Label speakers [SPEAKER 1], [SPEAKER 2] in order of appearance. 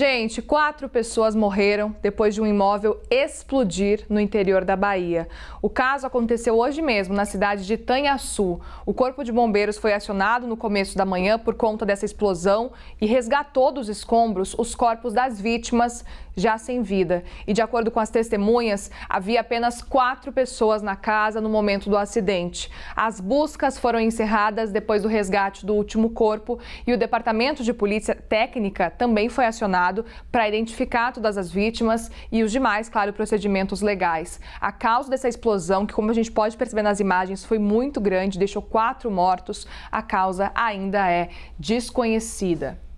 [SPEAKER 1] Gente, quatro pessoas morreram depois de um imóvel explodir no interior da Bahia. O caso aconteceu hoje mesmo, na cidade de Tanhaçu. O Corpo de Bombeiros foi acionado no começo da manhã por conta dessa explosão e resgatou dos escombros os corpos das vítimas já sem vida. E de acordo com as testemunhas, havia apenas quatro pessoas na casa no momento do acidente. As buscas foram encerradas depois do resgate do último corpo e o Departamento de Polícia Técnica também foi acionado para identificar todas as vítimas e os demais, claro, procedimentos legais. A causa dessa explosão, que como a gente pode perceber nas imagens, foi muito grande, deixou quatro mortos, a causa ainda é desconhecida.